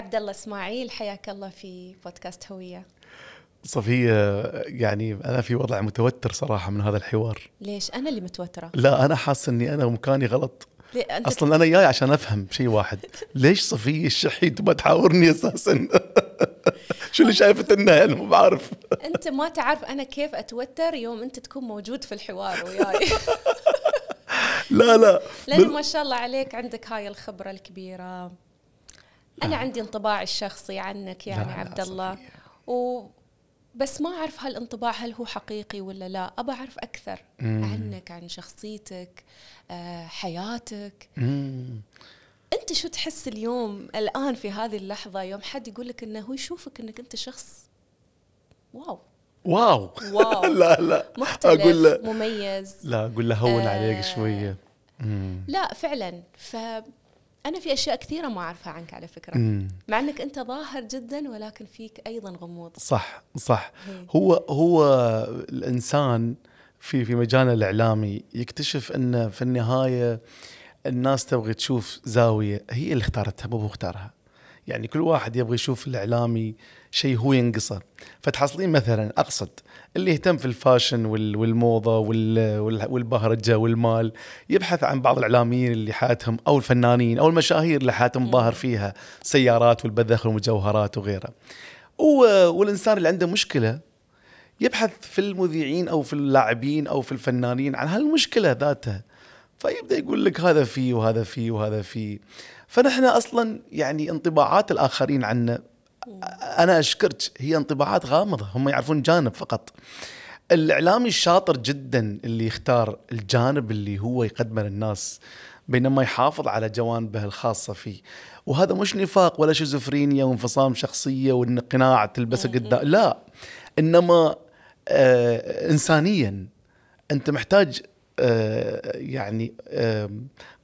عبد الله اسماعيل حياك الله في بودكاست هويه صفية يعني أنا في وضع متوتر صراحة من هذا الحوار ليش أنا اللي متوترة لا أنا حاسس أني أنا مكاني غلط أنت أصلا أنا جاي عشان أفهم شيء واحد ليش صفية الشحيد ما تحاورني أساسا شو اللي شايفت انها انا ما بعرف انت ما تعرف انا كيف اتوتر يوم انت تكون موجود في الحوار وياي لا لا لانه ما شاء الله عليك عندك هاي الخبره الكبيره انا عندي انطباعي الشخصي عنك يعني عبد الله و بس ما اعرف هالانطباع هل هو حقيقي ولا لا ابى اعرف اكثر مم. عنك عن شخصيتك آه، حياتك مم. انت شو تحس اليوم الان في هذه اللحظه يوم حد يقول لك انه هو يشوفك انك انت شخص واو واو واو لا لا مختلف أقول له مميز لا اقول له هون آه عليك شويه مم. لا فعلا ف انا في اشياء كثيره ما اعرفها عنك على فكره مم. مع انك انت ظاهر جدا ولكن فيك ايضا غموض صح صح هي. إيه. هو هو الانسان في في مجاله الاعلامي يكتشف انه في النهايه الناس تبغى تشوف زاويه هي اللي اختارتها مو هو اختارها يعني كل واحد يبغى يشوف الاعلامي شيء هو ينقصه فتحصلين مثلا اقصد اللي يهتم في الفاشن والموضه والبهرجه والمال يبحث عن بعض الاعلاميين اللي حياتهم او الفنانين او المشاهير اللي حياتهم ظاهر فيها سيارات والبذخ والمجوهرات وغيرها والانسان اللي عنده مشكله يبحث في المذيعين او في اللاعبين او في الفنانين عن هالمشكله ذاتها فيبدا يقول لك هذا فيه وهذا فيه وهذا فيه فنحن اصلا يعني انطباعات الاخرين عنا انا اشكرك هي انطباعات غامضه هم يعرفون جانب فقط الاعلامي الشاطر جدا اللي يختار الجانب اللي هو يقدمه للناس بينما يحافظ على جوانبه الخاصة فيه وهذا مش نفاق ولا شيزوفرينيا وانفصام شخصية وان قناع تلبسه قدام لا إنما آه إنسانيا أنت محتاج آه يعني آه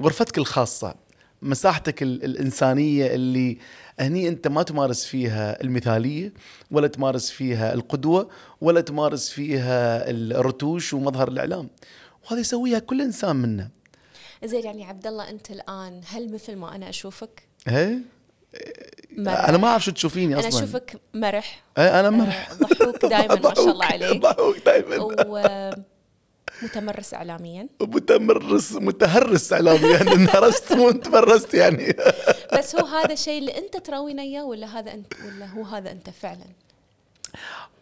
غرفتك الخاصة مساحتك الانسانيه اللي هني انت ما تمارس فيها المثاليه ولا تمارس فيها القدوه ولا تمارس فيها الرتوش ومظهر الاعلام وهذا يسويها كل انسان منا زين يعني عبد الله انت الان هل مثل ما انا اشوفك؟ ايه مرح. انا ما اعرف شو تشوفيني اصلا انا اشوفك مرح إيه، انا آه، مرح ضحوك دائما ما شاء الله عليك ضحوك دائما متمرس اعلاميا متمرس متهرس اعلاميا انهرست وتمرست يعني بس هو هذا الشيء اللي انت تراوينا اياه ولا هذا انت ولا هو هذا انت فعلا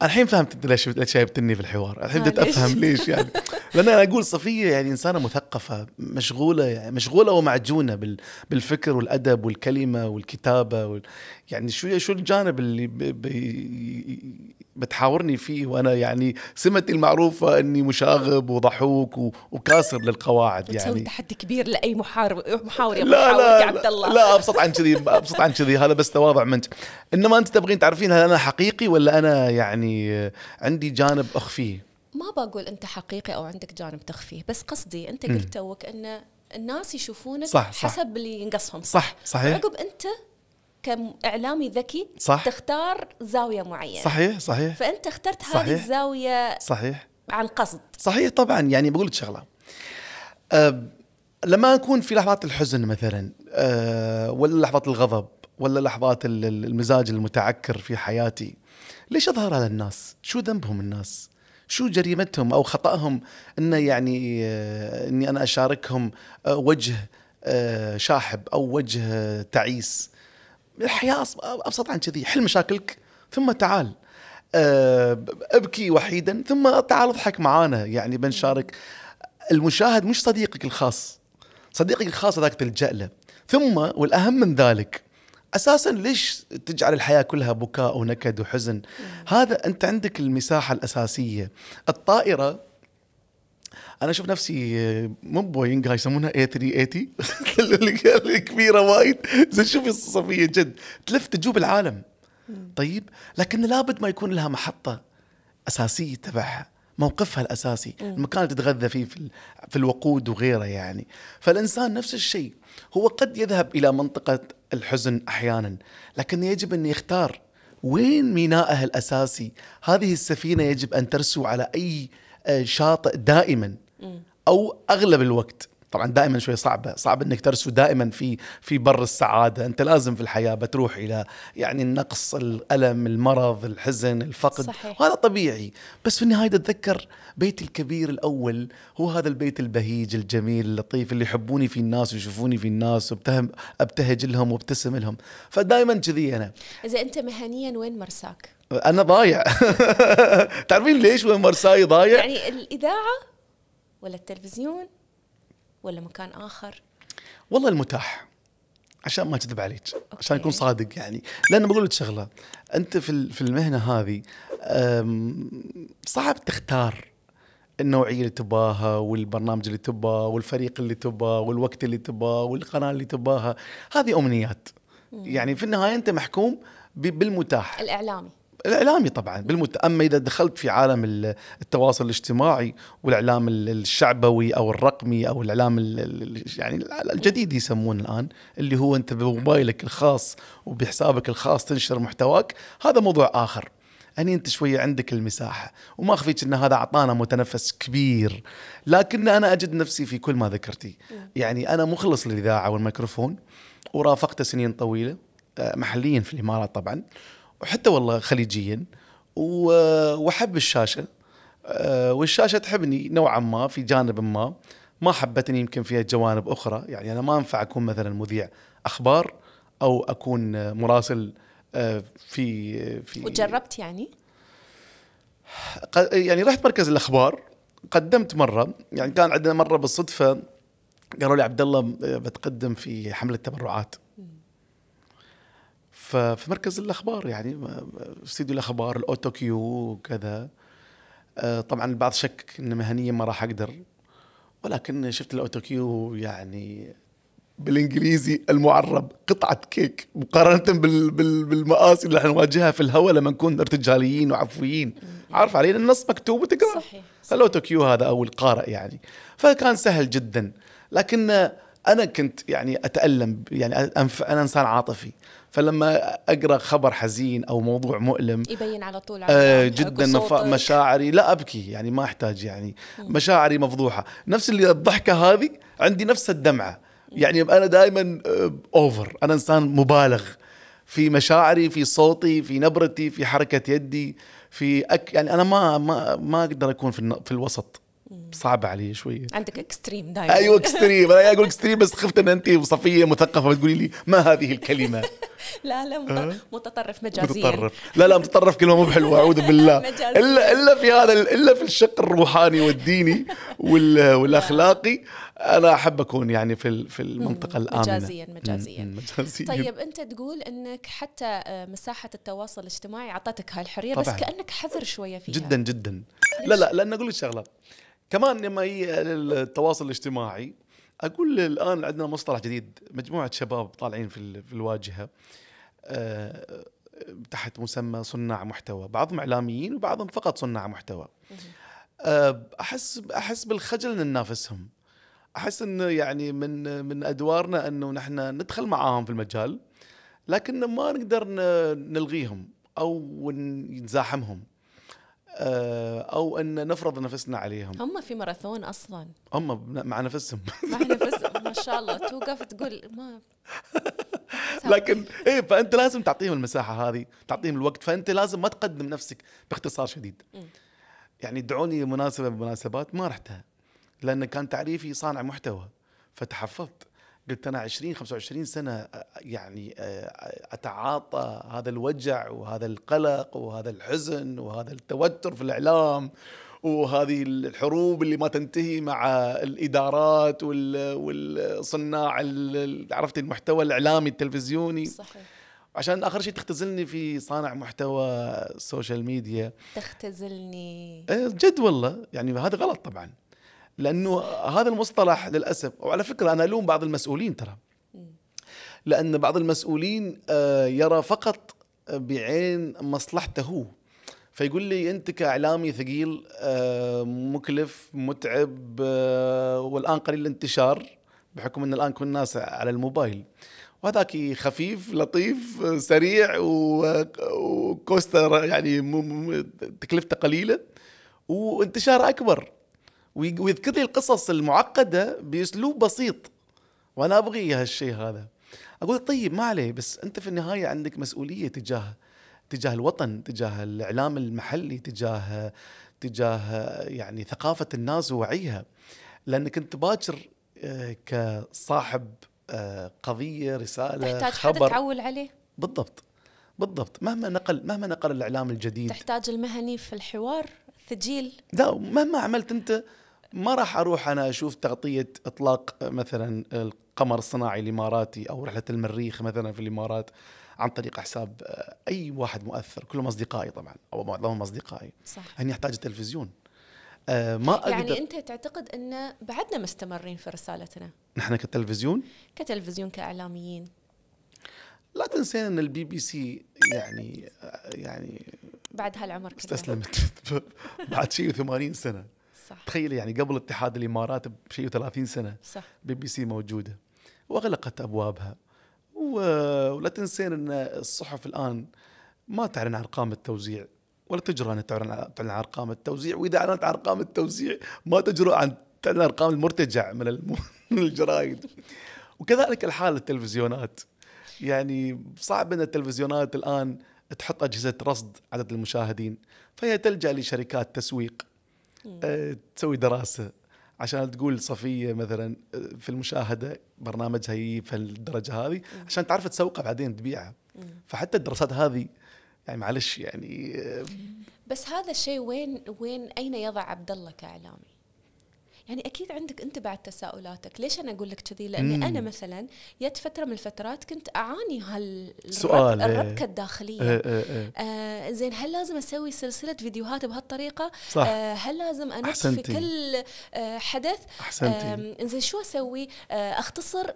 الحين فهمت انت ليش شايبتني في الحوار الحين بدأت افهم ليش يعني لان انا اقول صفيه يعني انسانه مثقفه مشغوله يعني مشغوله ومعجونه بال بالفكر والادب والكلمه والكتابه وال يعني شو شو الجانب اللي ب... ب... بتحاورني فيه وانا يعني سمتي المعروفه اني مشاغب وضحوك و... وكاسر للقواعد يعني تحدي كبير لاي محارب محاور يا لا لا يا عبد الله لا ابسط عن كذي ابسط عن كذي هذا بس تواضع منك انما انت تبغين تعرفين هل انا حقيقي ولا انا يعني يعني عندي جانب اخفيه ما بقول انت حقيقي او عندك جانب تخفيه بس قصدي انت قلت توك ان الناس يشوفونك صح حسب صح حسب اللي ينقصهم صح, صح صحيح عقب انت كاعلامي ذكي صح تختار زاويه معينه صحيح صحيح فانت اخترت صحيح هذه الزاويه صحيح عن قصد صحيح طبعا يعني بقول لك شغله أه لما اكون في لحظات الحزن مثلا أه ولا لحظات الغضب ولا لحظات المزاج المتعكر في حياتي ليش اظهر هذا الناس؟ شو ذنبهم الناس؟ شو جريمتهم او خطاهم انه يعني آه، اني انا اشاركهم آه، وجه آه، شاحب او وجه تعيس الحياه ابسط عن كذي حل مشاكلك ثم تعال ابكي وحيدا ثم تعال اضحك معانا يعني بنشارك المشاهد مش صديقك الخاص صديقك الخاص هذاك تلجا له ثم والاهم من ذلك اساسا ليش تجعل الحياه كلها بكاء ونكد وحزن هذا انت عندك المساحه الاساسيه الطائره انا اشوف نفسي آه، مو بوينغ هاي يسمونها اي 380 الكبيره وايد زين شوفي الصفيه جد تلف تجوب العالم طيب لكن لابد ما يكون لها محطه اساسيه تبعها موقفها الاساسي المكان اللي تتغذى فيه في, في الوقود وغيره يعني فالانسان نفس الشيء هو قد يذهب الى منطقه الحزن احيانا لكن يجب ان يختار وين ميناءه الاساسي هذه السفينه يجب ان ترسو على اي آه، شاطئ دائما او اغلب الوقت طبعا دائما شوي صعبه صعب انك ترسو دائما في في بر السعاده انت لازم في الحياه بتروح الى يعني النقص الالم المرض الحزن الفقد صحيح. وهذا طبيعي بس في النهايه تتذكر بيتي الكبير الاول هو هذا البيت البهيج الجميل اللطيف اللي يحبوني فيه الناس ويشوفوني فيه الناس وابتهم ابتهج لهم وابتسم لهم فدائما كذي انا اذا انت مهنيا وين مرساك انا ضايع تعرفين ليش وين مرساي ضايع يعني الاذاعه ولا التلفزيون ولا مكان اخر؟ والله المتاح عشان ما اكذب عليك عشان اكون صادق يعني لان بقول لك شغله انت في في المهنه هذه صعب تختار النوعيه اللي تباها والبرنامج اللي تباه والفريق اللي تباه والوقت اللي تباه والقناه اللي تباها هذه امنيات يعني في النهايه انت محكوم بالمتاح الاعلامي الاعلامي طبعا بالمت... اما اذا دخلت في عالم التواصل الاجتماعي والاعلام الشعبوي او الرقمي او الاعلام ال... يعني الجديد يسمونه الان اللي هو انت بموبايلك الخاص وبحسابك الخاص تنشر محتواك هذا موضوع اخر يعني انت شويه عندك المساحه وما اخفيك ان هذا اعطانا متنفس كبير لكن انا اجد نفسي في كل ما ذكرتي نعم. يعني انا مخلص للاذاعه والميكروفون ورافقته سنين طويله آه، محليا في الامارات طبعا وحتى والله خليجيا واحب الشاشه آه، والشاشه تحبني نوعا ما في جانب ما ما حبتني يمكن فيها جوانب اخرى يعني انا ما انفع اكون مثلا مذيع اخبار او اكون مراسل آه، في آه، في وجربت يعني يعني رحت مركز الاخبار قدمت مره يعني كان عندنا مره بالصدفه قالوا لي عبد الله بتقدم في حمله تبرعات ففي مركز الاخبار يعني استديو الاخبار الاوتو كيو وكذا آه، طبعا البعض شك ان مهنيا ما راح اقدر ولكن شفت الاوتو كيو يعني بالانجليزي المعرب قطعه كيك مقارنه بال بال بالمآسي اللي نواجهها في الهواء لما نكون ارتجاليين وعفويين عارف علينا النص مكتوب وتقرا صحيح الاوتو كيو هذا او القارئ يعني فكان سهل جدا لكن انا كنت يعني اتالم يعني انا انسان عاطفي فلما اقرا خبر حزين او موضوع مؤلم يبين على طول على آه جدا مشاعري لا ابكي يعني ما احتاج يعني مشاعري مفضوحه نفس اللي الضحكه هذه عندي نفس الدمعه يعني انا دائما اوفر آه، انا انسان مبالغ في مشاعري في صوتي في نبرتي في حركه يدي في أك... يعني انا ما ما ما اقدر اكون في في الوسط صعب علي شويه عندك اكستريم دايما ايوه اكستريم انا اقول اكستريم بس خفت ان انت وصفيه مثقفه بتقولي لي ما هذه الكلمه لا لا أه؟ متطرف مجازيا متطرف لا لا متطرف كلمه مو بحلوه اعوذ بالله الا الا في هذا الا في الشق الروحاني والديني والاخلاقي انا احب اكون يعني في في المنطقه الامنه مجازيا مجازيا, مجازياً. طيب انت تقول انك حتى آه، مساحه التواصل الاجتماعي اعطتك هاي الحريه بس كانك حذر شويه فيها جدا جدا لا لا لان اقول لك شغله كمان لما هي التواصل الاجتماعي اقول الان عندنا مصطلح جديد مجموعه شباب طالعين في في الواجهه أه تحت مسمى صناع محتوى بعضهم اعلاميين وبعضهم فقط صناع محتوى آه، احس احس بالخجل ان ننافسهم احس انه يعني من من ادوارنا انه نحن ندخل معاهم في المجال لكن ما نقدر نلغيهم او نزاحمهم آه، او ان نفرض نفسنا عليهم هم في ماراثون اصلا هم مع نفسهم مع نفسهم ما شاء الله توقف تقول ما لكن ايه فانت لازم تعطيهم المساحه هذه تعطيهم الوقت فانت لازم ما تقدم نفسك باختصار شديد يعني دعوني مناسبه بمناسبات ما رحتها لان كان تعريفي صانع محتوى فتحفظت قلت انا 20 25 سنه يعني اتعاطى هذا الوجع وهذا القلق وهذا الحزن وهذا التوتر في الاعلام وهذه الحروب اللي ما تنتهي مع الادارات والصناع عرفت المحتوى الاعلامي التلفزيوني صحيح عشان اخر شيء تختزلني في صانع محتوى السوشيال ميديا تختزلني إيه، جد والله يعني هذا غلط طبعا لانه هذا المصطلح للاسف وعلى فكره انا الوم بعض المسؤولين ترى لان بعض المسؤولين آه، يرى فقط بعين مصلحته هو فيقول لي انت كاعلامي ثقيل آه، مكلف متعب آه، والان قليل الانتشار بحكم ان الان كل الناس على الموبايل وهذاك خفيف لطيف سريع وكوستر يعني تكلفته قليله وانتشار اكبر ويذكر لي القصص المعقده باسلوب بسيط وانا ابغي هالشيء هذا اقول طيب ما عليه بس انت في النهايه عندك مسؤوليه تجاه تجاه الوطن تجاه الاعلام المحلي تجاه تجاه يعني ثقافه الناس ووعيها لانك انت باكر آه، كصاحب آه، قضيه رساله تحتاج خبر حد تعول عليه بالضبط بالضبط مهما نقل مهما نقل الاعلام الجديد تحتاج المهني في الحوار ثجيل لا مهما عملت انت ما راح اروح انا اشوف تغطيه اطلاق مثلا القمر الصناعي الاماراتي او رحله المريخ مثلا في الامارات عن طريق حساب آه، اي واحد مؤثر كلهم اصدقائي طبعا او معظمهم اصدقائي صح اني احتاج التلفزيون آه ما أقدر يعني انت تعتقد ان بعدنا مستمرين في رسالتنا نحن كتلفزيون كتلفزيون كاعلاميين لا تنسين ان البي بي سي يعني آه، يعني بعد هالعمر كله استسلمت بعد شيء 80 سنه صح تخيل يعني قبل اتحاد الامارات بشيء 30 سنه صح بي بي سي موجوده واغلقت ابوابها ولا تنسين ان الصحف الان ما تعلن عن ارقام التوزيع ولا تجرؤ ان تعلن عن ارقام التوزيع واذا اعلنت عن ارقام التوزيع ما تجرؤ عن تعلن ارقام المرتجع من الجرائد وكذلك الحال التلفزيونات يعني صعب ان التلفزيونات الان تحط اجهزه رصد عدد المشاهدين فهي تلجا لشركات تسويق آه، تسوي دراسه عشان تقول صفيه مثلا آه، في المشاهده برنامجها هي في الدرجه هذه عشان تعرف تسوقه بعدين تبيعه فحتى الدراسات هذه يعني معلش يعني آه، بس هذا الشيء وين وين اين يضع عبد الله كاعلامي؟ يعني اكيد عندك انت بعد تساؤلاتك ليش انا اقول لك كذي لاني مم. انا مثلا جت فتره من الفترات كنت اعاني هالسؤال إيه. الربكه الداخليه ايه ايه ايه آه زين هل لازم اسوي سلسله فيديوهات بهالطريقه صح. آه هل لازم انط في كل آه حدث احسنتي آه زين شو اسوي آه اختصر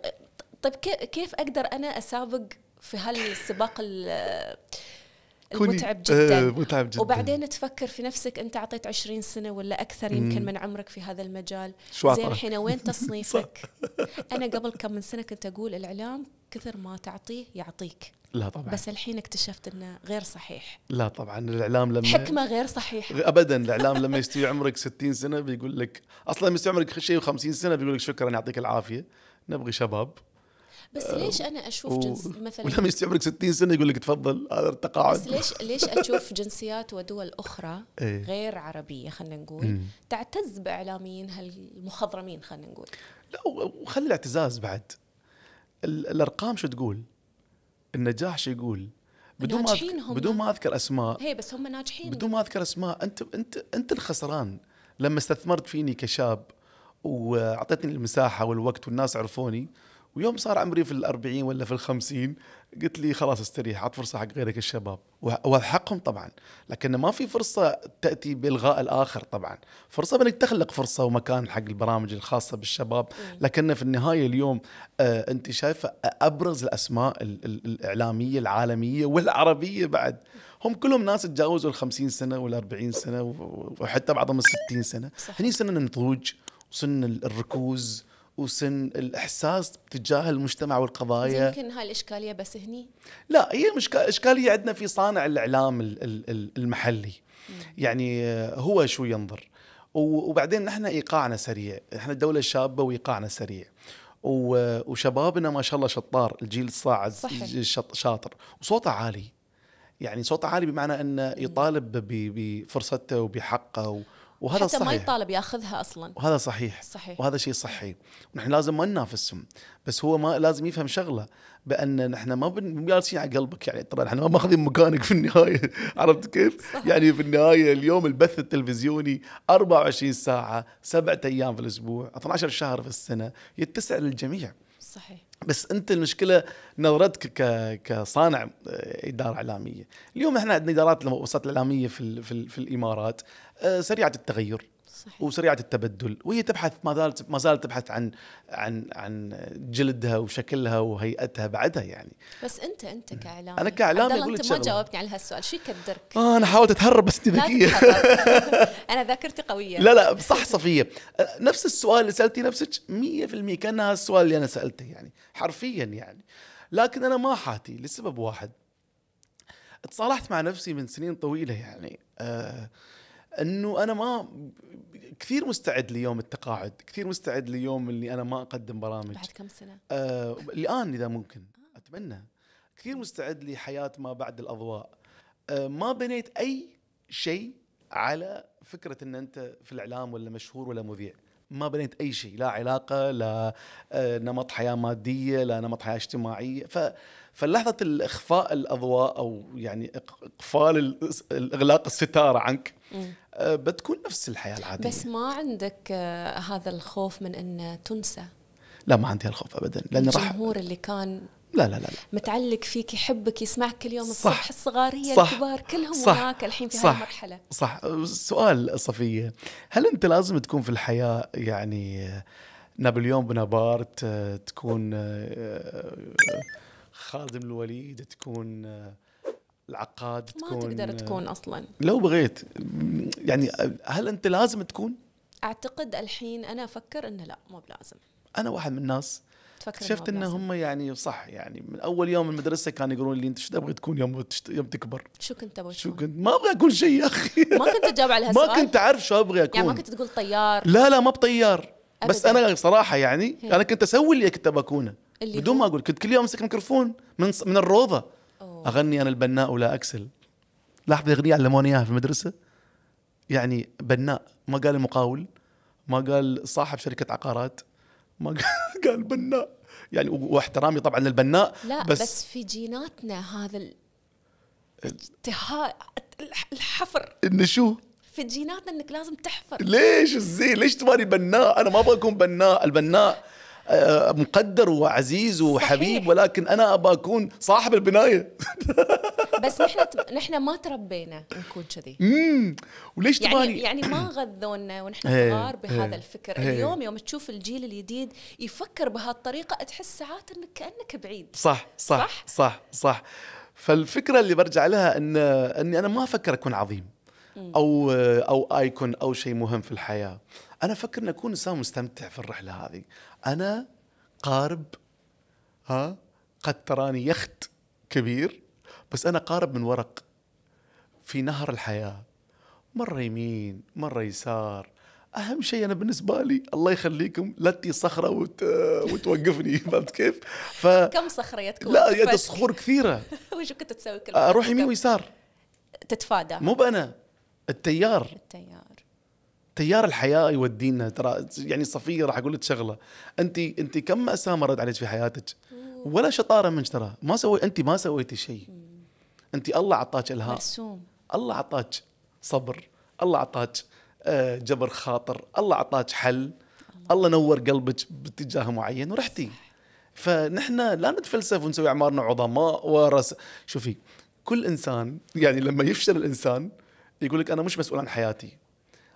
طيب كيف اقدر انا اسابق في هالسباق المتعب إيه، جدا متعب جدا وبعدين تفكر في نفسك انت اعطيت 20 سنه ولا اكثر يمكن من عمرك في هذا المجال شو زين الحين وين تصنيفك انا قبل كم من سنه كنت اقول الاعلام كثر ما تعطيه يعطيك لا طبعا بس الحين اكتشفت انه غير صحيح لا طبعا الاعلام لما حكمه غير صحيحه ابدا الاعلام لما يستوي عمرك 60 سنه بيقول لك اصلا لما يستوي عمرك شيء و50 سنه بيقول لك شكرا يعطيك العافيه نبغي شباب بس آه، ليش انا اشوف و... جنس مثلا ولما عمرك 60 سنه يقول لك تفضل هذا التقاعد بس ليش ليش اشوف جنسيات ودول اخرى إيه. غير عربيه خلينا نقول تعتز باعلاميين هالمخضرمين خلينا نقول لا وخلي الاعتزاز بعد الارقام شو تقول؟ النجاح شو يقول؟ بدون ما أذكر بدون ما اذكر اسماء هي بس هم ناجحين بدون ما اذكر اسماء انت انت انت الخسران لما استثمرت فيني كشاب واعطيتني المساحه والوقت والناس عرفوني ويوم صار عمري في الأربعين ولا في الخمسين قلت لي خلاص استريح عط فرصة حق غيرك الشباب وحقهم طبعا لكن ما في فرصة تأتي بإلغاء الآخر طبعا فرصة بأنك تخلق فرصة ومكان حق البرامج الخاصة بالشباب إيه. لكن في النهاية اليوم آه، أنت شايفة أبرز الأسماء الإعلامية العالمية والعربية بعد هم كلهم ناس تجاوزوا ال 50 سنة وال 40 سنة وحتى بعضهم ال 60 سنة هني سن النضوج وسن الركوز وسن الاحساس تجاه المجتمع والقضايا يمكن هاي الاشكاليه بس هني لا هي اشكاليه عندنا في صانع الاعلام المحلي يعني هو شو ينظر وبعدين نحن ايقاعنا سريع احنا الدوله شابه وايقاعنا سريع وشبابنا ما شاء الله شطار الجيل الصاعد صحيح. شاطر وصوته عالي يعني صوته عالي بمعنى انه يطالب بفرصته وبحقه و... وهذا حتى صحيح. ما يطالب ياخذها اصلا وهذا صحيح صحيح وهذا شيء صحي ونحن لازم ما ننافسهم بس هو ما لازم يفهم شغله بان نحن ما جالسين على قلبك يعني ترى نحن ما ماخذين مكانك في النهايه عرفت كيف؟ صح. يعني في النهايه اليوم البث التلفزيوني 24 ساعه سبعة ايام في الاسبوع 12 شهر في السنه يتسع للجميع صحيح بس انت المشكله نظرتك كصانع اداره اعلاميه، اليوم احنا عندنا ادارات المؤسسات الاعلاميه في في, في الامارات آه، سريعه التغير، صحيح. وسريعه التبدل وهي تبحث ما زالت ما زالت تبحث عن عن عن جلدها وشكلها وهيئتها بعدها يعني بس انت انت كاعلامي انا كاعلامي اقول انت ما جاوبتني على هالسؤال شو يكدرك؟ آه انا حاولت اتهرب بس انت ذكيه انا ذاكرتي قويه لا لا صح صفيه أه، نفس السؤال اللي سالتي نفسك 100% كان هذا السؤال اللي انا سالته يعني حرفيا يعني لكن انا ما حاتي لسبب واحد تصالحت مع نفسي من سنين طويله يعني آه انه انا ما كثير مستعد ليوم التقاعد كثير مستعد ليوم اللي انا ما اقدم برامج بعد كم سنه آه، الان اذا ممكن اتمنى كثير مستعد لحياه ما بعد الاضواء آه، ما بنيت اي شيء على فكره ان انت في الاعلام ولا مشهور ولا مذيع ما بنيت اي شيء لا علاقه لا آه، نمط حياه ماديه لا نمط حياه اجتماعيه ف فلحظه الاخفاء الاضواء او يعني اقفال اغلاق الستاره عنك آه، بتكون نفس الحياه العاديه بس ما عندك آه، هذا الخوف من ان تنسى لا ما عندي هالخوف ابدا لان راح الجمهور اللي كان لا لا لا, لا. متعلق فيك يحبك يسمعك كل يوم الصبح الصغار صح الكبار كلهم صح هناك الحين في صح المرحله صح سؤال صفيه هل انت لازم تكون في الحياه يعني نابليون بنابارت آه، تكون خادم الوليد تكون آه، العقاد تكون ما تقدر آه، تكون اصلا لو بغيت يعني هل انت لازم تكون؟ اعتقد الحين انا افكر انه لا مو بلازم انا واحد من الناس شفت ان هم يعني صح يعني من اول يوم المدرسه كانوا يقولون لي انت شو تبغى تكون يوم يوم تكبر؟ شو كنت ابغى شو كنت ما ابغى اكون شيء يا اخي ما كنت اجاوب على هالسؤال ما كنت اعرف شو ابغى اكون يعني ما كنت تقول طيار لا لا ما بطيار أبداً. بس انا صراحه يعني هي. انا كنت اسوي اللي كنت ابغى اكونه اللي بدون ما اقول كنت كل يوم امسك ميكروفون من من الروضه أوه. اغني انا البناء ولا اكسل لاحظي اغنيه علموني اياها في المدرسه يعني بناء ما قال المقاول ما قال صاحب شركه عقارات ما قال بناء يعني واحترامي طبعا للبناء لا بس, بس في جيناتنا هذا التها الحفر انه شو؟ في جيناتنا انك لازم تحفر ليش الزين ليش تباني بناء انا ما ابغى اكون بناء البناء آه، مقدر وعزيز وحبيب صحيح. ولكن انا ابى اكون صاحب البنايه بس نحن نحن ما تربينا نكون كذي امم وليش يعني تباني؟ يعني ما غذونا ونحن صغار بهذا الفكر اليوم يوم تشوف الجيل الجديد يفكر بهالطريقه تحس ساعات انك كانك بعيد صح صح صح صح, صح. فالفكره اللي برجع لها ان اني انا ما افكر اكون عظيم او او ايكون او شيء مهم في الحياه انا افكر ان اكون انسان مستمتع في الرحله هذه انا قارب ها قد تراني يخت كبير بس انا قارب من ورق في نهر الحياه مره يمين مره يسار اهم شيء انا بالنسبه لي الله يخليكم لا تي صخره وت... وتوقفني فهمت كيف؟ ف... كم صخره يا تكون؟ لا يد صخور كثيره وش كنت تسوي كل اروح يمين ويسار تتفادى مو بانا التيار التيار تيار الحياه يودينا ترى يعني صفيه راح اقول لك شغله انت انت كم ماساه مرت عليك في حياتك ولا شطاره منك ترى ما سوي انت ما سويتي شيء انت الله عطاك الهاء مرسوم الله عطاك صبر الله عطاك آه، جبر خاطر الله عطاك حل الله نور قلبك باتجاه معين ورحتي فنحن لا نتفلسف ونسوي اعمارنا عظماء ورس شوفي كل انسان يعني لما يفشل الانسان يقول لك انا مش مسؤول عن حياتي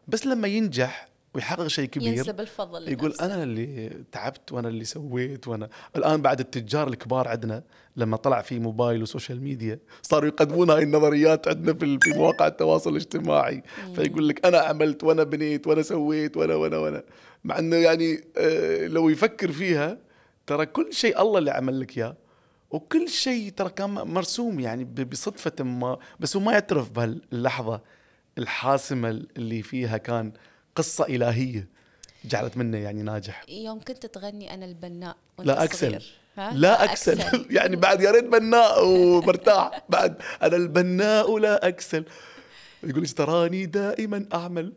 بس لما ينجح ويحقق شيء كبير ينسب الفضل لنفسه. يقول انا اللي تعبت وانا اللي سويت وانا الان بعد التجار الكبار عندنا لما طلع في موبايل وسوشيال ميديا صاروا يقدمون هاي النظريات عندنا في مواقع التواصل الاجتماعي فيقول لك انا عملت وانا بنيت وانا سويت وانا وانا وانا مع انه يعني آه، لو يفكر فيها ترى كل شيء الله اللي عمل لك اياه وكل شيء ترى كان مرسوم يعني بصدفه ما بس هو ما يعترف بهاللحظه الحاسمه اللي فيها كان قصه الهيه جعلت منه يعني ناجح يوم كنت تغني انا البناء لا اكسل لا اكسل, يعني بعد يا ريت بناء ومرتاح بعد انا البناء لا اكسل يقول تراني دائما اعمل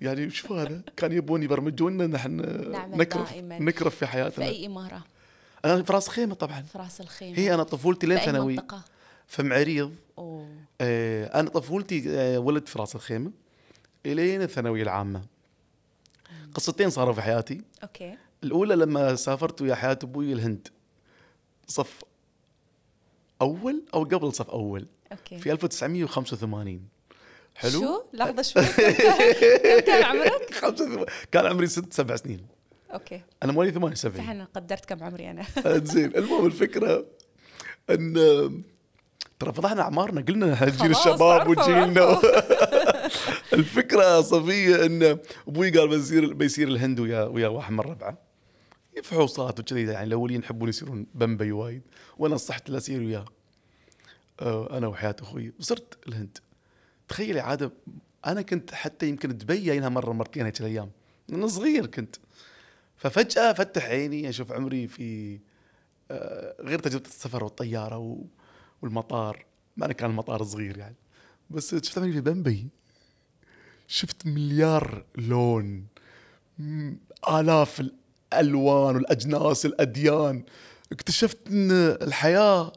يعني شو هذا كان يبون يبرمجونا نحن نكرف دائماً. نكرف في حياتنا في اي اماره انا فراس خيمه طبعا فراس الخيمه هي انا طفولتي لين ثانوي منطقة؟ فمعريض آه انا طفولتي آه ولدت في راس الخيمه الين الثانويه العامه قصتين صاروا في حياتي اوكي الاولى لما سافرت ويا حياه ابوي الهند صف اول او قبل صف اول اوكي في 1985 حلو شو لحظه شوي كم كان عمرك 85 كان عمري ست سبع سنين اوكي انا مواليد 78 انا قدرت كم عمري انا آه، زين المهم الفكره ان ترى فضحنا اعمارنا قلنا جيل الشباب وجيلنا الفكره صفيه ان ابوي قال بيصير بيصير الهند ويا ويا واحد من ربعه فحوصات وكذي يعني الاولين يحبون يصيرون بمبي وايد وانا صحت لا وياه آه، انا وحياه اخوي وصرت الهند تخيلي عاده انا كنت حتى يمكن دبي جاينها مره مرتين هيك الايام انا صغير كنت ففجاه فتح عيني اشوف يعني عمري في آه، غير تجربه السفر والطياره والمطار مع انه كان المطار صغير يعني بس شفت في بمبي شفت مليار لون آلاف الألوان والأجناس الأديان اكتشفت أن الحياة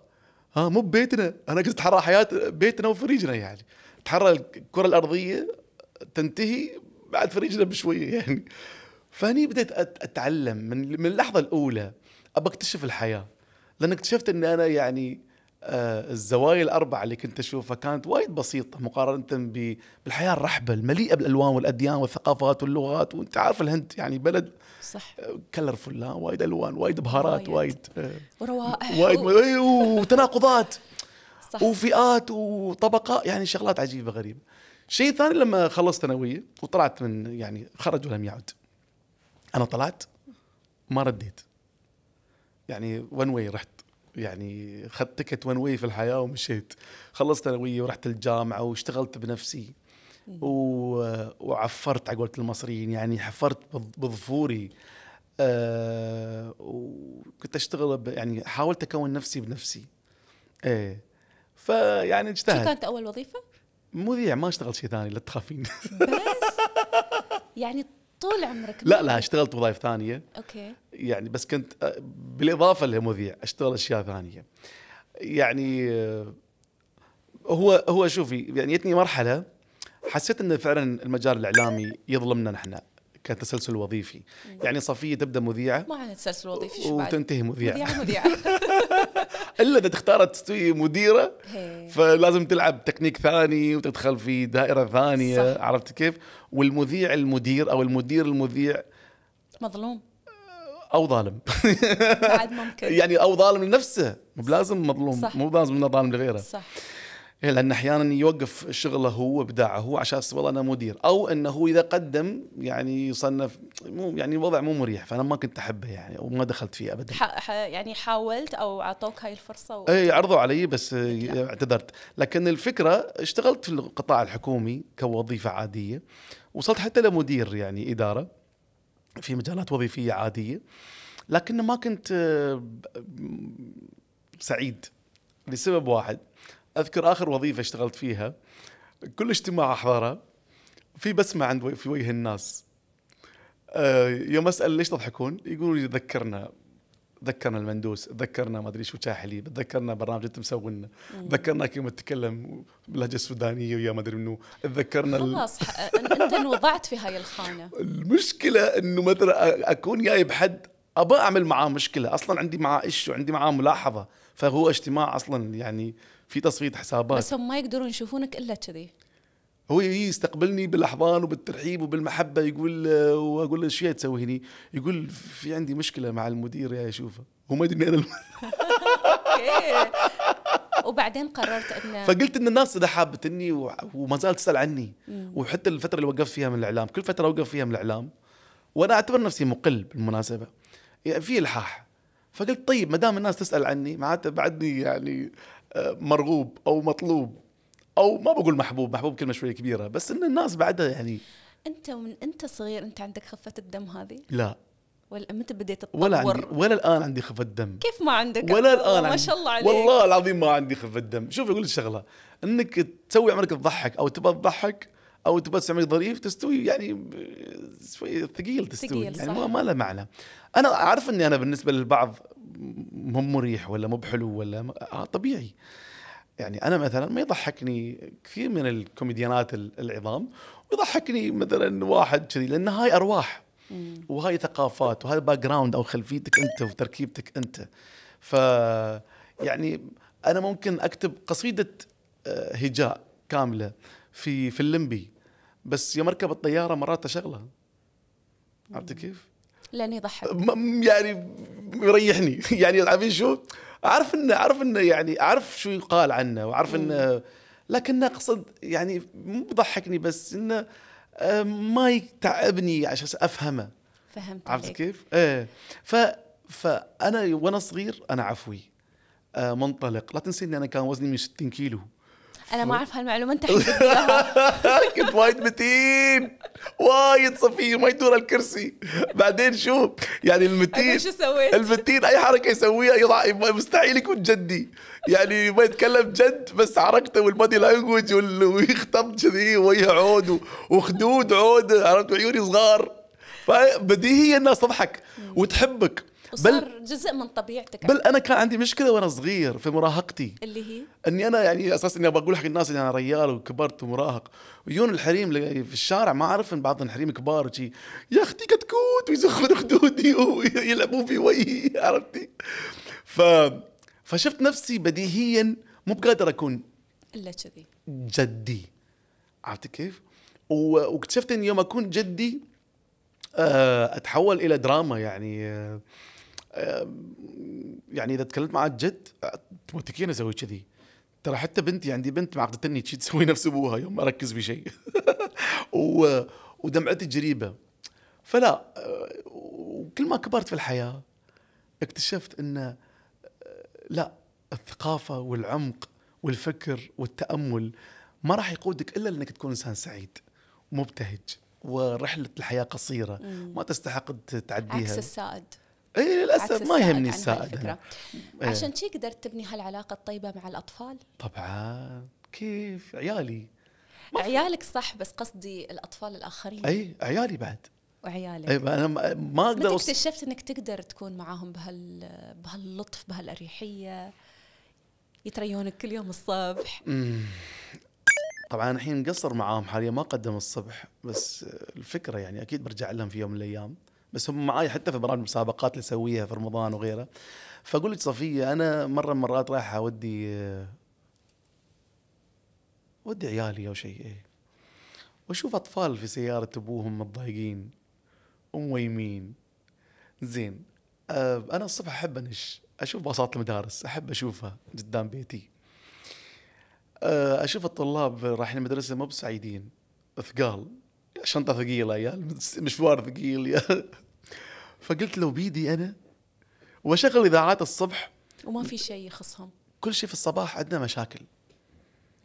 ها مو ببيتنا أنا كنت أتحرى حياة بيتنا وفريجنا يعني تحرى الكرة الأرضية تنتهي بعد فريجنا بشوية يعني فهني بديت أتعلم من, من اللحظة الأولى أبى أكتشف الحياة لأن اكتشفت أن أنا يعني آه، الزوايا الاربعه اللي كنت اشوفها كانت وايد بسيطه مقارنه بالحياه الرحبه المليئه بالالوان والاديان والثقافات واللغات وانت عارف الهند يعني بلد صح كلرفل آه، وايد الوان وايد بهارات وايد آه، وروائح إيه، وتناقضات صح وفئات وطبقات يعني شغلات عجيبه غريبه شيء ثاني لما خلصت ثانويه وطلعت من يعني خرج ولم يعد انا طلعت ما رديت يعني وين واي رحت يعني خدت تكت ون واي في الحياه ومشيت خلصت ثانويه ورحت الجامعه واشتغلت بنفسي و... وعفرت على قولة المصريين يعني حفرت بظفوري أه وكنت اشتغل ب... يعني حاولت اكون نفسي بنفسي ايه فيعني اجتهد شو كانت اول وظيفه؟ مذيع ما اشتغل شيء ثاني لا تخافين بس يعني طول عمرك لا لا اشتغلت وظائف ثانيه اوكي يعني بس كنت آه، بالاضافه لمذيع اشتغل اشياء ثانيه يعني آه، هو هو شوفي يعني جتني مرحله حسيت انه فعلا المجال الاعلامي يظلمنا نحن كتسلسل وظيفي يعني صفيه تبدا مذيعه ما عندها تسلسل وظيفي وتنتهي مذيعه مذيعه مذيعه الا اذا اختارت تستوي مديره فلازم تلعب تكنيك ثاني وتدخل في دائره ثانيه صح. عرفت كيف والمذيع المدير او المدير المذيع مظلوم او ظالم بعد ممكن يعني او ظالم لنفسه مو بلازم مظلوم مو لازم انه ظالم لغيره صح إيه، لان احيانا يوقف شغله هو ابداعه هو عشان والله انا مدير او انه هو اذا قدم يعني يصنف مو يعني الوضع مو مريح فانا ما كنت احبه يعني وما دخلت فيه ابدا ح... يعني حاولت او اعطوك هاي الفرصه و... اي عرضوا علي بس اعتذرت لكن الفكره اشتغلت في القطاع الحكومي كوظيفه عاديه وصلت حتى لمدير يعني اداره في مجالات وظيفيه عاديه لكن ما كنت سعيد لسبب واحد اذكر اخر وظيفه اشتغلت فيها كل اجتماع احضره في بسمه عند في وجه الناس آه، يوم اسال ليش تضحكون؟ يقولوا لي ذكرنا ذكرنا المندوس ذكرنا ما ادري شو حليب ذكرنا برنامج انت مسوينه ذكرنا كيف تتكلم باللهجه السودانيه ويا ما ادري منو تذكرنا خلاص انت انوضعت في هاي الخانه المشكله انه مثلا اكون جاي بحد ابى اعمل معاه مشكله اصلا عندي معاه ايش وعندي معاه ملاحظه فهو اجتماع اصلا يعني في تصفيه حسابات بس هم ما يقدرون يشوفونك الا كذي هو يستقبلني بالاحضان وبالترحيب وبالمحبه يقول آه، واقول له شو تسوي هني؟ يقول في عندي مشكله مع المدير يا اشوفه هو ما يدري انا وبعدين قررت انه فقلت ان الناس اذا حابتني وما زالت تسال عني وحتى الفتره اللي وقفت فيها من الاعلام كل فتره اوقف فيها من الاعلام وانا اعتبر نفسي مقل بالمناسبه يعني في الحاح فقلت طيب ما دام الناس تسال عني معناته بعدني يعني مرغوب او مطلوب او ما بقول محبوب محبوب كلمه شويه كبيره بس ان الناس بعدها يعني انت من انت صغير انت عندك خفه الدم هذه لا ولا متى بديت تطور ولا عندي ولا الان عندي خفه دم كيف ما عندك ولا الان ما شاء الله عليك والله العظيم ما عندي خفه دم شوف اقول لك شغله انك تسوي عمرك تضحك او تبى تضحك او تبى عمرك ظريف تستوي يعني شوي ثقيل تستوي ثقيل يعني صح. ما له معنى انا اعرف اني انا بالنسبه للبعض مو مريح ولا مو بحلو ولا م... آه طبيعي يعني انا مثلا ما يضحكني كثير من الكوميديانات العظام ويضحكني مثلا واحد كذي لان هاي ارواح وهاي ثقافات وهاي باك جراوند او خلفيتك انت وتركيبتك انت ف يعني انا ممكن اكتب قصيده آه، هجاء كامله في في اللمبي بس يوم اركب الطياره مرات اشغلها عرفت كيف؟ لان يضحك يعني يريحني يعني عارفين شو؟ اعرف انه اعرف انه يعني اعرف شو يقال عنه واعرف انه لكن اقصد يعني مو بضحكني بس انه آه، ما يتعبني عشان افهمه فهمت عرفت كيف؟ ايه ف فانا وانا صغير انا عفوي آه، منطلق لا تنسي اني انا كان وزني 160 كيلو انا ما اعرف هالمعلومه انت كنت وايد متين وايد صفير ما يدور الكرسي بعدين شو يعني المتين شو سويت؟ المتين اي حركه يسويها يضع مستحيل يكون جدي يعني ما يتكلم جد بس حركته والبادي لانجوج ويخطب كذي وجهه عود وخدود عود عرفت عيوني صغار فبديهيا الناس تضحك وتحبك وصار بل جزء من طبيعتك بل انا كان عندي مشكله وانا صغير في مراهقتي اللي هي اني انا يعني اساس اني بقول حق الناس اني انا ريال وكبرت ومراهق ويون الحريم في الشارع ما اعرف ان بعض الحريم كبار وشي يا اختي كتكوت ويزخون خدودي ويلعبون في وجهي عرفتي ف فشفت نفسي بديهيا مو بقادر اكون الا كذي جدي عرفتي كيف؟ واكتشفت ان يوم اكون جدي آه، اتحول الى دراما يعني آه، يعني اذا تكلمت معاه جد متكين اسوي كذي ترى حتى بنتي عندي بنت معقدتني تشي تسوي نفس ابوها يوم اركز بشيء و... ودمعتي جريبه فلا وكل ما كبرت في الحياه اكتشفت ان لا الثقافه والعمق والفكر والتامل ما راح يقودك الا انك تكون انسان سعيد ومبتهج ورحله الحياه قصيره ما تستحق تعديها عكس السائد اي للاسف ما يهمني السائد إيه. عشان شي قدرت تبني هالعلاقه الطيبه مع الاطفال طبعا كيف عيالي عيالك صح بس قصدي الاطفال الاخرين اي عيالي بعد وعيالك اي انا ما اقدر متى اكتشفت انك تقدر تكون معاهم بهال بهاللطف بهالاريحيه يتريونك كل يوم الصبح طبعا الحين قصر معاهم حاليا ما قدم الصبح بس الفكره يعني اكيد برجع لهم في يوم من الايام بس هم معاي حتى في برامج المسابقات اللي اسويها في رمضان وغيره فاقول لك صفيه انا مره من المرات رايح اودي ودي عيالي او شيء إيه. واشوف اطفال في سياره ابوهم متضايقين ومويمين زين انا الصبح احب انش اشوف باصات المدارس احب اشوفها قدام بيتي اشوف الطلاب رايحين المدرسه مو بسعيدين ثقال شنطه ثقيله يا مشوار ثقيل يا فقلت لو بيدي انا واشغل اذاعات الصبح وما في شيء يخصهم كل شيء في الصباح عندنا مشاكل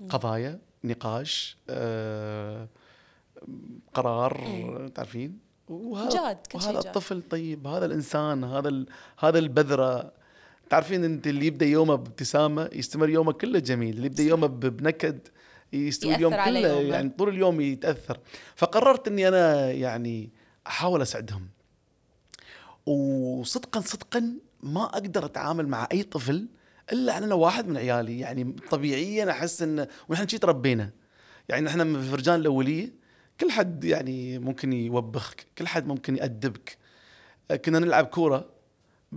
قضايا نقاش آه، قرار مم. إيه. تعرفين وهذا جاد كل وهذا جاد. الطفل طيب هذا الانسان هذا هذا البذره تعرفين انت اللي يبدا يومه بابتسامه يستمر يومه كله جميل اللي يبدا يومه بنكد يستوي يوم كله يعني طول اليوم يتاثر فقررت اني انا يعني احاول اسعدهم وصدقا صدقا ما اقدر اتعامل مع اي طفل الا انا واحد من عيالي يعني طبيعيا احس ان ونحن شي تربينا يعني احنا من فرجان الاوليه كل حد يعني ممكن يوبخك كل حد ممكن يأدبك كنا نلعب كوره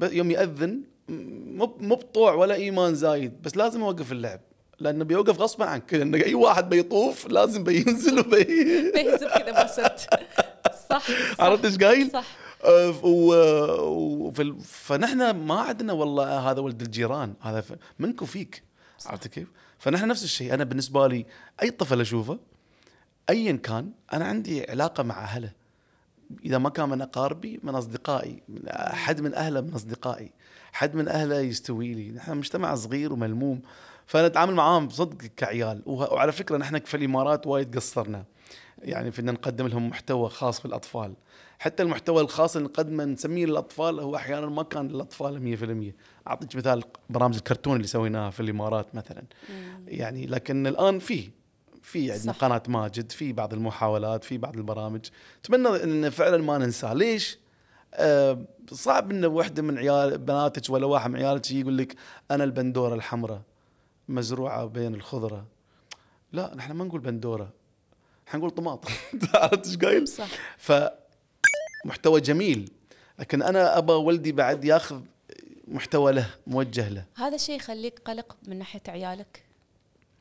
يوم يأذن مو بطوع ولا ايمان زايد بس لازم اوقف اللعب لانه بيوقف غصبا عنك لان اي واحد بيطوف لازم بينزل وبي بيهزم كذا ما صح, صح عرفت ايش قايل؟ صح فنحن ما عندنا والله هذا ولد الجيران هذا منك وفيك عرفت كيف؟ فنحن نفس الشيء انا بالنسبه لي اي طفل اشوفه ايا كان انا عندي علاقه مع اهله اذا ما كان من اقاربي من اصدقائي حد من اهله من اصدقائي حد من اهله يستوي لي نحن مجتمع صغير وملموم فانا اتعامل معاهم صدق كعيال وعلى فكره نحن في الامارات وايد قصرنا يعني فينا نقدم لهم محتوى خاص بالاطفال حتى المحتوى الخاص اللي قد ما نسميه للاطفال هو احيانا ما كان للاطفال 100% اعطيك مثال برامج الكرتون اللي سويناها في الامارات مثلا مم. يعني لكن الان في في عندنا يعني قناه ماجد في بعض المحاولات في بعض البرامج اتمنى ان فعلا ما ننساه ليش أه صعب ان وحده من عيال بناتك ولا واحد من عيالك يقول لك انا البندوره الحمراء مزروعه بين الخضره لا نحن ما نقول بندوره حنقول طماطم عرفت ايش قايل؟ صح محتوى جميل لكن انا ابا ولدي بعد ياخذ محتوى له موجه له هذا الشيء يخليك قلق من ناحيه عيالك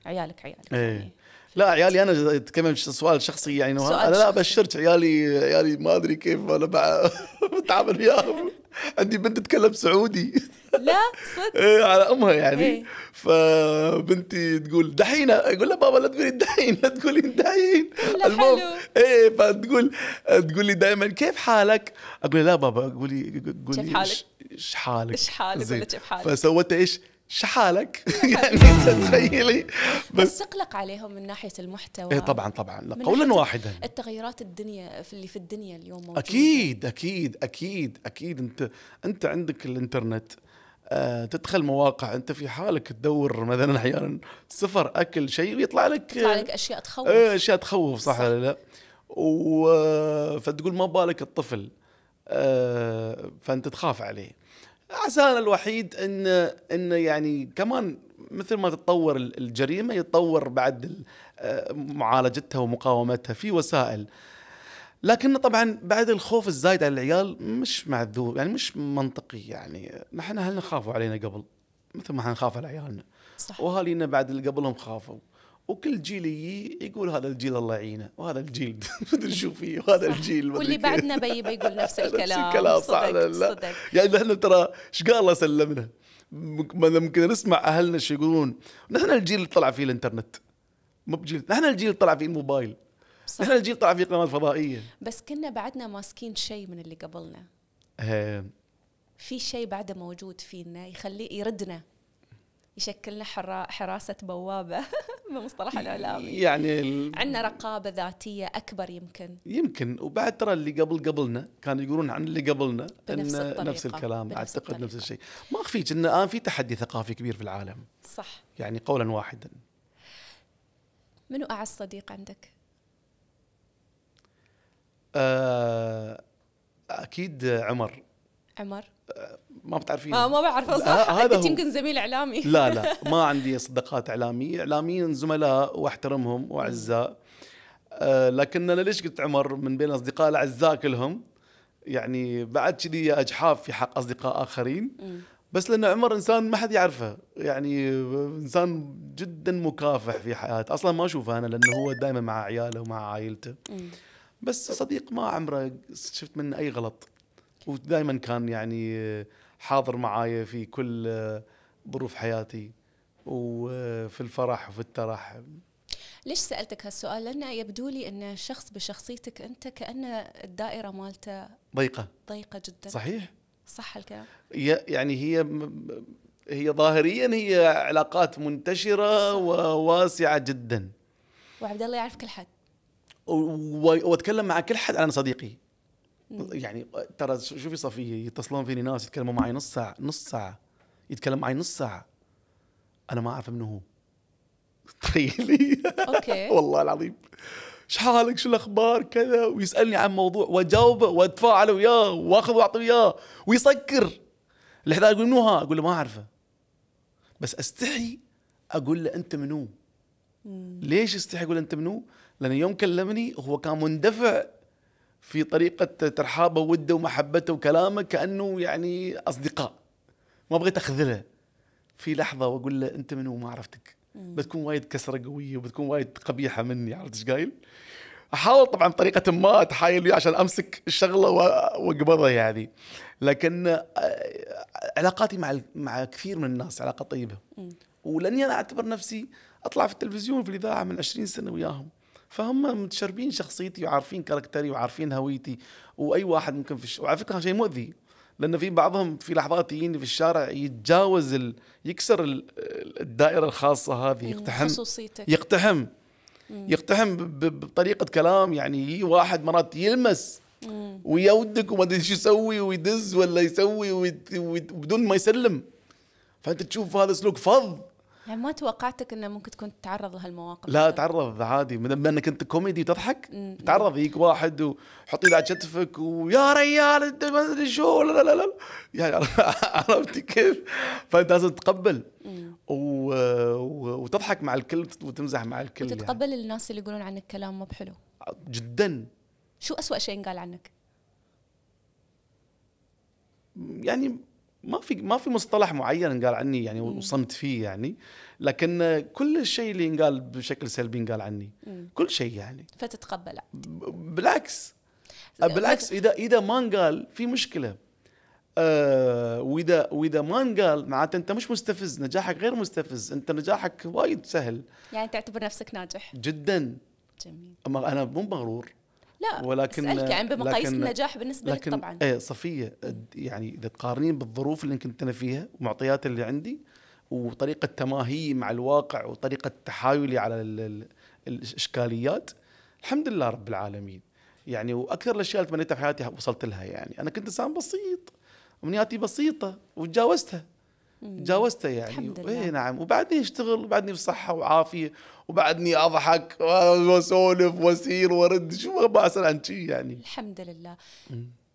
عيالك عيالك ايه. يعني لا عيالي انا اتكلم سؤال شخصي يعني سؤال انا لا ابشرك عيالي عيالي ما ادري كيف انا بتعامل وياهم عندي بنت تتكلم سعودي لا صدق إيه، على امها يعني إيه. فبنتي تقول دحين اقول لها بابا لا تقولي دحين لا تقولي دحين المهم ايه فتقول تقول لي دائما كيف حالك؟ اقول لا بابا قولي قولي كيف حالك؟ ايش حالك؟ ايش حالك ولا كيف حالك؟ فسويت ايش؟ شحالك يعني تتخيلي بس, بس تقلق عليهم من ناحيه المحتوى اي طبعا طبعا لا قولا واحدا التغيرات الدنيا في اللي في الدنيا اليوم موجودة. اكيد اكيد اكيد اكيد انت انت عندك الانترنت آه، تدخل مواقع انت في حالك تدور مثلا احيانا سفر اكل شيء ويطلع لك يطلع لك اشياء تخوف آه، اشياء تخوف صح, ولا لا و... فتقول ما بالك الطفل آه، فانت تخاف عليه عسانا الوحيد ان ان يعني كمان مثل ما تتطور الجريمه يتطور بعد آه، معالجتها ومقاومتها في وسائل لكن طبعا بعد الخوف الزايد على العيال مش معذور يعني مش منطقي يعني نحن اهلنا خافوا علينا قبل مثل ما احنا نخاف على عيالنا صح واهالينا بعد اللي قبلهم خافوا وكل جيل يجي يقول هذا الجيل الله يعينه وهذا الجيل مدري شو فيه وهذا الجيل واللي بعدنا بيبي يقول نفس الكلام نفس الكلام صح صدق, صدق. يعني نحن ترى ايش قال الله سلمنا ممكن نسمع اهلنا ايش يقولون نحن الجيل اللي طلع فيه الانترنت مو بجيل نحن الجيل اللي طلع فيه الموبايل صح. نحن الجيل طلع فيه قنوات فضائيه بس كنا بعدنا ماسكين شيء من اللي قبلنا في شيء بعده موجود فينا يخليه يردنا يشكل لنا حراسة بوابة بمصطلح الإعلامي يعني ال... عندنا رقابة ذاتية أكبر يمكن يمكن وبعد ترى اللي قبل قبلنا كانوا يقولون عن اللي قبلنا بنفس إن الطريقة. نفس الكلام بنفس أعتقد الطريقة. نفس الشيء ما أخفيك أن الآن في تحدي ثقافي كبير في العالم صح يعني قولا واحدا منو أعز صديق عندك؟ أه... أكيد عمر عمر آه، ما بتعرفين آه ما بعرف آه، صح هذا يمكن زميل اعلامي لا لا ما عندي صداقات اعلاميه اعلاميين زملاء واحترمهم واعزاء آه، لكن انا ليش قلت عمر من بين اصدقاء الاعزاء كلهم يعني بعد كذي اجحاف في حق اصدقاء اخرين بس لان عمر انسان ما حد يعرفه يعني انسان جدا مكافح في حياته اصلا ما اشوفه انا لانه هو دائما مع عياله ومع عائلته بس صديق ما عمره شفت منه اي غلط ودائما كان يعني حاضر معايا في كل ظروف حياتي وفي الفرح وفي الترح ليش سالتك هالسؤال؟ لانه يبدو لي ان شخص بشخصيتك انت كان الدائره مالته ضيقه ضيقه جدا صحيح صح الكلام يعني هي هي ظاهريا هي علاقات منتشره وواسعه جدا وعبد الله يعرف كل حد واتكلم مع كل حد انا صديقي يعني ترى شوفي صفيه يتصلون فيني ناس يتكلمون معي نص ساعه نص ساعه يتكلم معي نص ساعه انا ما اعرف منه هو تخيلي اوكي والله العظيم ايش حالك شو الاخبار كذا ويسالني عن موضوع واجاوبه واتفاعل وياه واخذ واعطي وياه ويسكر لحد اقول منو ها اقول له ما اعرفه بس استحي اقول له انت منو ليش استحي اقول انت منو لان يوم كلمني هو كان مندفع في طريقة ترحابه وده ومحبته وكلامه كأنه يعني أصدقاء ما بغيت أخذله في لحظة وأقول له أنت من وما عرفتك بتكون وايد كسرة قوية وبتكون وايد قبيحة مني عرفت ايش قايل؟ احاول طبعا بطريقه ما اتحايل وياه عشان امسك الشغله واقبضها يعني لكن آه، علاقاتي مع مع كثير من الناس علاقه طيبه ولاني انا اعتبر نفسي اطلع في التلفزيون في الاذاعه من 20 سنه وياهم فهم متشربين شخصيتي وعارفين كاركتري وعارفين هويتي واي واحد ممكن في الش... وعلى فكره شيء مؤذي لان في بعضهم في لحظات يجيني في الشارع يتجاوز ال... يكسر ال... الدائره الخاصه هذه يقتحم خصوصيتك. يقتحم مم. يقتحم ب... بطريقه كلام يعني يجي واحد مرات يلمس ويودك وما ادري شو يسوي ويدز ولا يسوي ويت... ويت... ما يسلم فانت تشوف هذا سلوك فظ يعني ما توقعتك انه ممكن تكون تتعرض لهالمواقف لا اتعرض عادي بما انك انت كوميدي وتضحك تعرض يجيك واحد وحط ايده على كتفك ويا ريال انت ما ادري شو لا لا لا يعني عرفتي كيف؟ فانت لازم تتقبل وتضحك مع الكل وتمزح مع الكل يعني. وتتقبل يعني. الناس اللي يقولون عنك كلام مو بحلو جدا شو أسوأ شيء قال عنك؟ يعني ما في ما في مصطلح معين انقال عني يعني وصمت فيه يعني لكن كل الشيء اللي ينقال بشكل سلبي ينقال عني مم. كل شيء يعني فتتقبله بالعكس بالعكس اذا اذا ما انقال في مشكله آه واذا واذا ما انقال معناته انت مش مستفز نجاحك غير مستفز انت نجاحك وايد سهل يعني تعتبر نفسك ناجح جدا جميل اما انا مو مغرور لا ولكن سألك يعني بمقاييس النجاح بالنسبه لكن لك طبعا ايه صفيه يعني اذا تقارنين بالظروف اللي كنت انا فيها ومعطيات اللي عندي وطريقه تماهي مع الواقع وطريقه تحايلي على الاشكاليات الحمد لله رب العالمين يعني واكثر الاشياء اللي تمنيتها في حياتي وصلت لها يعني انا كنت انسان بسيط امنياتي بسيطه وتجاوزتها تجاوزته يعني الحمد إيه، لله. نعم وبعدني اشتغل وبعدني بصحه وعافيه وبعدني اضحك واسولف واسير وارد شو ما اسال عن شيء يعني الحمد لله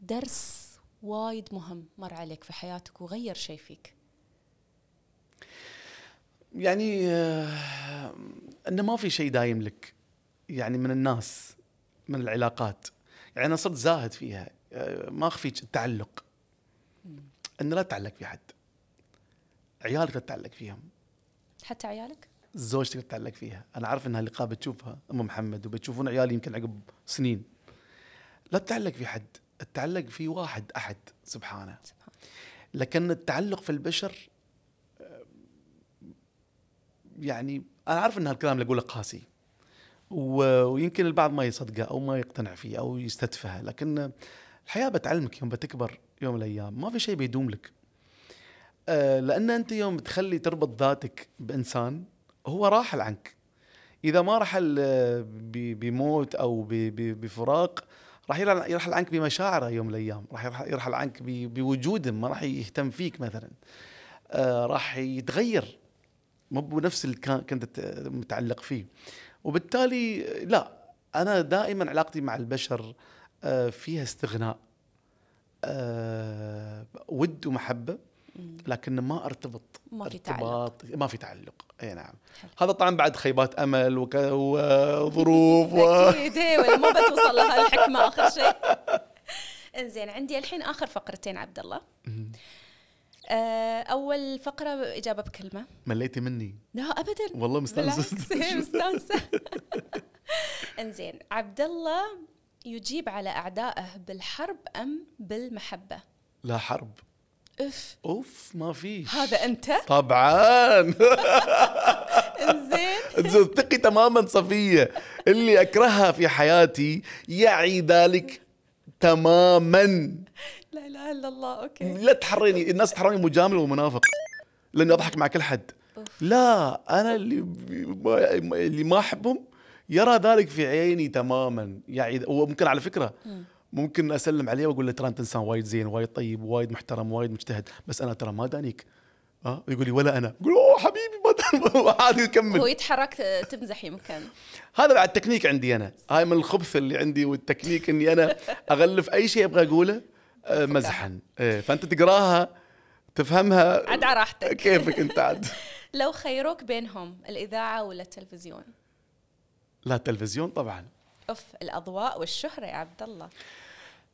درس وايد مهم مر عليك في حياتك وغير شيء فيك يعني آه، انه ما في شيء دايم لك يعني من الناس من العلاقات يعني انا صرت زاهد فيها آه، ما اخفيك التعلق ان لا تعلق في حد عيالك تتعلق فيهم حتى عيالك؟ زوجتك تتعلق فيها انا عارف انها لقاء بتشوفها ام محمد وبتشوفون عيالي يمكن عقب سنين لا تتعلق في حد تتعلق في واحد احد سبحانه سبحان. لكن التعلق في البشر يعني انا عارف ان هالكلام اللي اقوله قاسي ويمكن البعض ما يصدقه او ما يقتنع فيه او يستتفه لكن الحياه بتعلمك يوم بتكبر يوم من الايام ما في شيء بيدوم لك آه، لان انت يوم تخلي تربط ذاتك بانسان هو راحل عنك اذا ما رحل آه، بموت او بفراق راح يرحل عنك بمشاعره يوم من الايام راح يرحل عنك بوجوده ما راح يهتم فيك مثلا آه، راح يتغير مو بنفس اللي كنت متعلق فيه وبالتالي لا انا دائما علاقتي مع البشر فيها استغناء ود ومحبه لكن ما ارتبط ما في ارتباط تعلق. ما في تعلق اي نعم هذا طبعا بعد خيبات امل وك... وظروف و... اكيد ولا ما بتوصل لها الحكمه اخر شيء انزين عندي الحين اخر فقرتين عبد الله آه، اول فقره اجابه بكلمه مليتي مني لا ابدا والله مستانسه مستانسه انزين عبد الله يجيب على اعدائه بالحرب ام بالمحبه لا حرب اف اوف ما فيش هذا انت؟ طبعا انزين ثقي تماما صفيه اللي اكرهها في حياتي يعي ذلك تماما لا اله الا الله اوكي لا تحريني الناس تحريني مجامل ومنافق لاني اضحك مع كل حد لا انا اللي ما اللي ما احبهم يرى ذلك في عيني تماما يعني وممكن على فكره ممكن اسلم عليه واقول له ترى انت انسان وايد زين وايد طيب وايد محترم وايد مجتهد بس انا ترى ما دانيك اه يقول لي ولا انا اقول اوه حبيبي ما عادي يكمل هو يتحرك آه، تمزح يمكن هذا بعد تكنيك عندي انا هاي من الخبث اللي عندي والتكنيك اني انا اغلف اي شيء ابغى اقوله آه، مزحا إيه، فانت تقراها تفهمها عد على راحتك كيفك انت عاد لو خيروك بينهم الاذاعه ولا التلفزيون لا التلفزيون طبعا اوف الاضواء والشهره يا عبد الله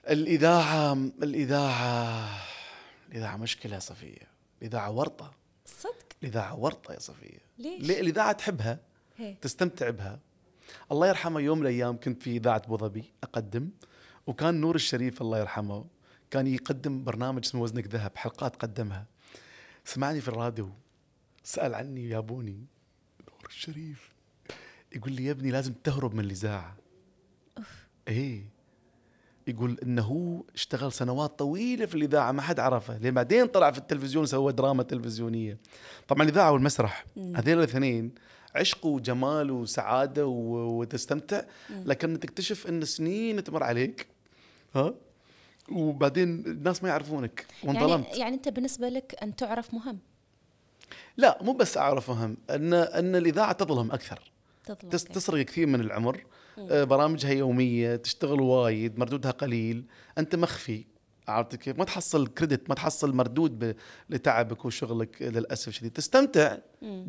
الاذاعه الاذاعه الاذاعه مشكله يا صفيه الاذاعه ورطه صدق الاذاعه ورطه يا صفيه ليش الاذاعه تحبها هي. تستمتع بها الله يرحمه يوم من الايام كنت في اذاعه ابو ظبي اقدم وكان نور الشريف الله يرحمه كان يقدم برنامج اسمه وزنك ذهب حلقات قدمها سمعني في الراديو سال عني يا نور الشريف يقول لي يا ابني لازم تهرب من الاذاعه ايه يقول انه اشتغل سنوات طويله في الاذاعه ما حد عرفه لين بعدين طلع في التلفزيون سوى دراما تلفزيونيه طبعا الاذاعه والمسرح هذين الاثنين عشق وجمال وسعاده وتستمتع لكن تكتشف ان سنين تمر عليك ها وبعدين الناس ما يعرفونك وانظلمت يعني, يعني انت بالنسبه لك ان تعرف مهم لا مو بس اعرف مهم ان ان الاذاعه تظلم اكثر تظلم تسرق كثير من العمر آه، برامجها يوميه تشتغل وايد مردودها قليل انت مخفي عرفت كيف؟ ما تحصل كريدت ما تحصل مردود لتعبك وشغلك للاسف الشديد تستمتع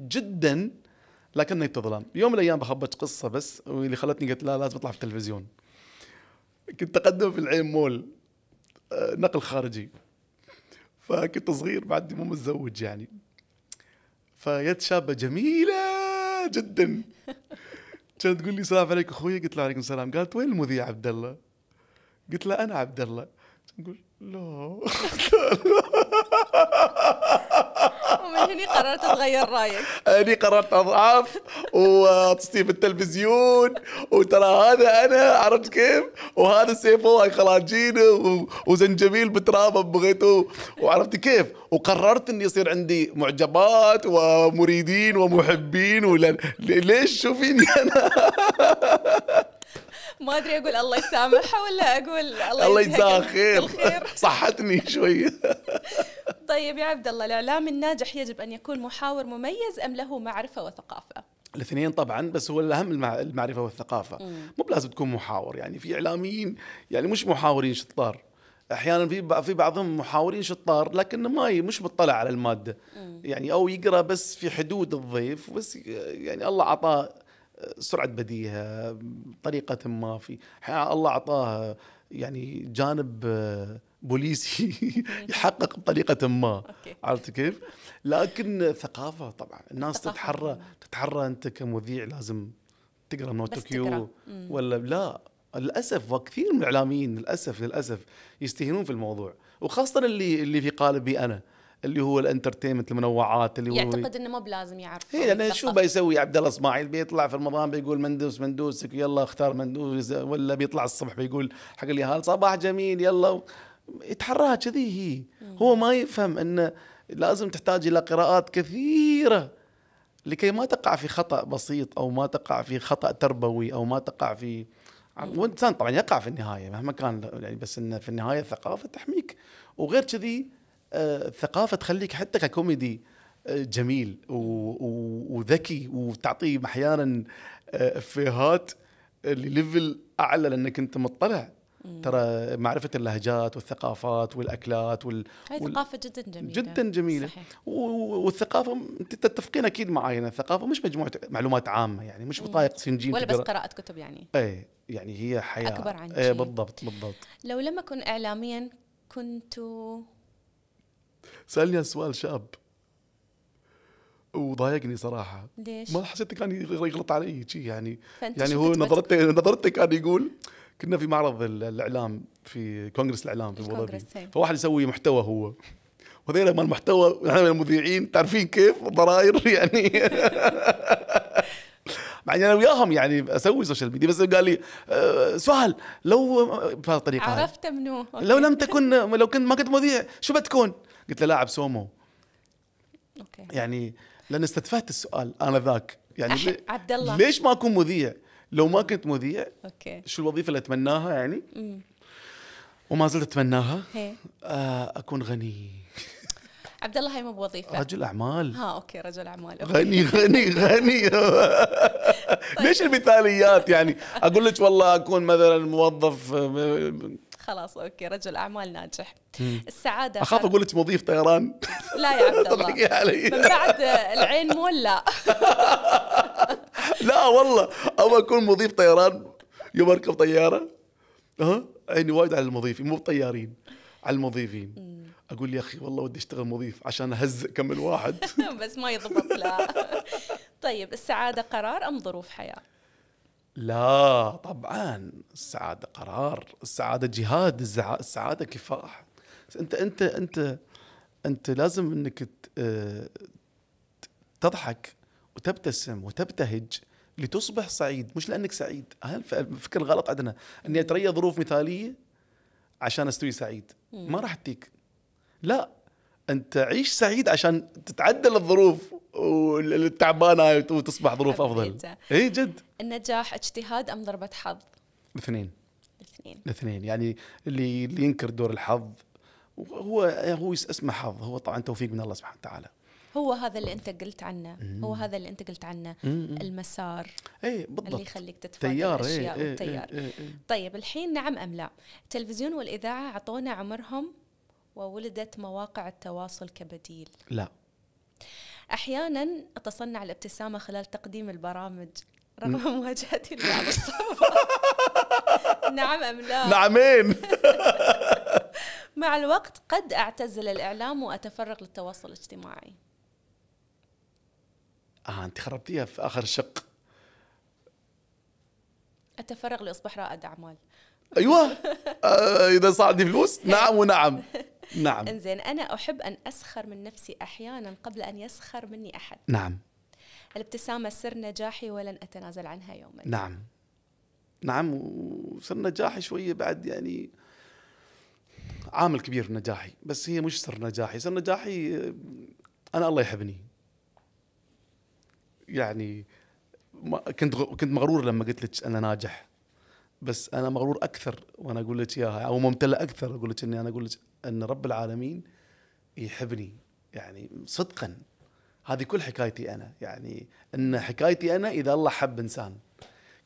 جدا لكنك تظلم يوم من الايام بخبط قصه بس واللي خلتني قلت لا لازم اطلع في التلفزيون كنت اقدم في العين مول آه، نقل خارجي فكنت صغير بعد مو متزوج يعني فيت شابه جميله جدا كانت تقول لي السلام عليك اخوي قلت له عليكم السلام قالت وين المذيع عبد الله؟ قلت له انا عبد الله تقول لا ومن هنا قررت تغير رايك هني قررت اضعف وتصطيف التلفزيون وترى هذا انا عرفت كيف وهذا سيفو هاي خلاجين وزنجبيل بترابه بغيته وعرفت كيف وقررت اني يصير عندي معجبات ومريدين ومحبين ولا ليش شوفيني انا ما ادري اقول الله يسامحه ولا اقول الله الله يجزاه خير صحتني شوي طيب يا عبد الله الاعلام الناجح يجب ان يكون محاور مميز ام له معرفه وثقافه؟ الاثنين طبعا بس هو الاهم المعرفه والثقافه مو بلازم تكون محاور يعني في اعلاميين يعني مش محاورين شطار احيانا في في بعضهم محاورين شطار لكن ما مش مطلع على الماده يعني او يقرا بس في حدود الضيف بس يعني الله عطاه سرعه بديهه طريقه ما في الله اعطاه يعني جانب آه، بوليسي يحقق بطريقه ما عرفت كيف؟ لكن ثقافه طبعا الناس تتحرى تتحرى انت كمذيع لازم تقرا نوت كيو ولا لا للاسف وكثير من الاعلاميين للاسف للاسف يستهينون في الموضوع وخاصه اللي اللي في قالبي انا اللي هو الانترتينمنت المنوعات اللي هو يعتقد انه ما بلازم يعرف اي لان شو بيسوي عبد الله اسماعيل بيطلع في رمضان بيقول مندوس مندوسك يلا اختار مندوس ولا بيطلع الصبح بيقول حق اليهال صباح جميل يلا يتحراها كذي هي هو ما يفهم انه لازم تحتاج الى قراءات كثيره لكي ما تقع في خطا بسيط او ما تقع في خطا تربوي او ما تقع في وانسان طبعا يقع في النهايه مهما كان يعني بس انه في النهايه الثقافه تحميك وغير كذي ثقافه تخليك حتى ككوميدي آه، جميل وذكي وتعطي احيانا آه، افيهات آه، لليفل اعلى لانك انت مطلع ترى معرفة اللهجات والثقافات والأكلات وال... هاي ثقافة جدا جميلة جدا جميلة صحيح. والثقافة أنت تتفقين أكيد معي أن الثقافة مش مجموعة معلومات عامة يعني مش بطايق سنجين ولا بس قراءة كتب يعني إيه يعني هي حياة أكبر عن إيه، شيء. ايه بالضبط بالضبط لو لم أكن إعلاميا كنت سالني سؤال شاب وضايقني صراحه ليش؟ ما حسيت كان يغلط علي شي يعني يعني هو نظرته نظرته كان يقول كنا في معرض الاعلام في كونغرس الاعلام في ابو ظبي فواحد يسوي محتوى هو وهذيلا مال المحتوى نحن المذيعين تعرفين كيف ضراير يعني مع انا وياهم يعني اسوي سوشيال ميديا بس قال لي آه، سؤال لو بهالطريقه عرفت منو لو لم تكن لو كنت ما كنت مذيع شو بتكون؟ قلت له لاعب سومو اوكي يعني لان استدفعت السؤال انا ذاك يعني أح... عبد الله ليش ما اكون مذيع؟ لو ما كنت مذيع اوكي شو الوظيفه اللي اتمناها يعني؟ مم. وما زلت اتمناها آه اكون غني عبد الله هي مو بوظيفه رجل اعمال ها اوكي رجل اعمال أوكي. غني غني غني طيب. ليش المثاليات يعني اقول لك والله اكون مثلا موظف آه، خلاص اوكي رجل اعمال ناجح السعاده اخاف اقول لك مضيف طيران لا يا عبد الله من بعد العين مول لا لا والله ابغى اكون مضيف طيران يوم اركب طياره ها عيني وايد على المضيفين مو بطيارين على المضيفين اقول يا اخي والله ودي اشتغل مضيف عشان اهز كم الواحد بس ما يضبط لا طيب السعاده قرار ام ظروف حياه لا طبعا السعاده قرار السعاده جهاد السعاده كفاح انت انت انت انت لازم انك تضحك وتبتسم وتبتهج لتصبح سعيد مش لانك سعيد الفكر الغلط عندنا اني اتريى ظروف مثاليه عشان استوي سعيد ما راح تجيك لا انت عيش سعيد عشان تتعدل الظروف والتعبانه وتصبح ظروف افضل اي إيه، جد النجاح اجتهاد ام ضربه حظ؟ الاثنين الاثنين يعني اللي اللي ينكر دور الحظ هو هو اسمه حظ هو طبعا توفيق من الله سبحانه وتعالى هو هذا اللي انت قلت عنه هو هذا اللي انت قلت عنه المسار اي بالضبط اللي يخليك تتفادى إيه، الاشياء ايه والتيار ايه ايه ايه. طيب الحين نعم ام لا التلفزيون والاذاعه اعطونا عمرهم وولدت مواقع التواصل كبديل لا احيانا اتصنع الابتسامه خلال تقديم البرامج رغم مواجهتي لبعض الصعوبات نعم ام لا نعمين مع الوقت قد اعتزل الاعلام واتفرغ للتواصل الاجتماعي اه انت خربتيها في اخر شق اتفرغ لاصبح رائد اعمال ايوه آه، اذا صار عندي فلوس نعم ونعم نعم انزين انا احب ان اسخر من نفسي احيانا قبل ان يسخر مني احد نعم الابتسامه سر نجاحي ولن اتنازل عنها يوما نعم نعم وسر نجاحي شويه بعد يعني عامل كبير في نجاحي بس هي مش سر نجاحي سر نجاحي انا الله يحبني يعني كنت كنت مغرور لما قلت لك انا ناجح بس انا مغرور اكثر وانا اقول لك اياها او ممتلئ اكثر اقول لك اني انا اقول لك ان رب العالمين يحبني يعني صدقا هذه كل حكايتي انا يعني ان حكايتي انا اذا الله حب انسان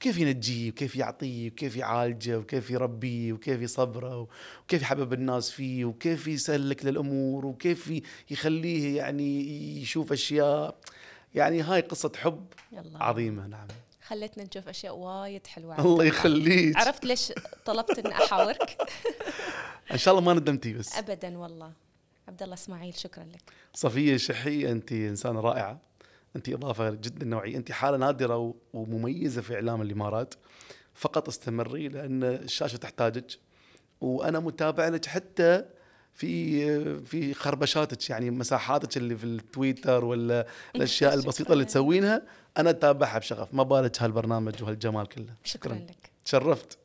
كيف ينجيه وكيف يعطيه وكيف يعالجه وكيف يربيه وكيف يصبره وكيف يحبب الناس فيه وكيف يسلك للامور وكيف يخليه يعني يشوف اشياء يعني هاي قصه حب يلا. عظيمه نعم خلتنا نشوف اشياء وايد حلوه عندك. الله يخليك عرفت ليش طلبت ان احاورك ان شاء الله ما ندمتي بس ابدا والله عبد الله اسماعيل شكرا لك صفيه شحيه انت انسانه رائعه انت اضافه جدا نوعيه انت حاله نادره ومميزه في اعلام الامارات فقط استمري لان الشاشه تحتاجك وانا متابع لك حتى في في خربشاتك يعني مساحاتك اللي في التويتر ولا الاشياء البسيطه اللي تسوينها انا اتابعها بشغف ما بالك هالبرنامج وهالجمال كله شكرا, شكرا لك تشرفت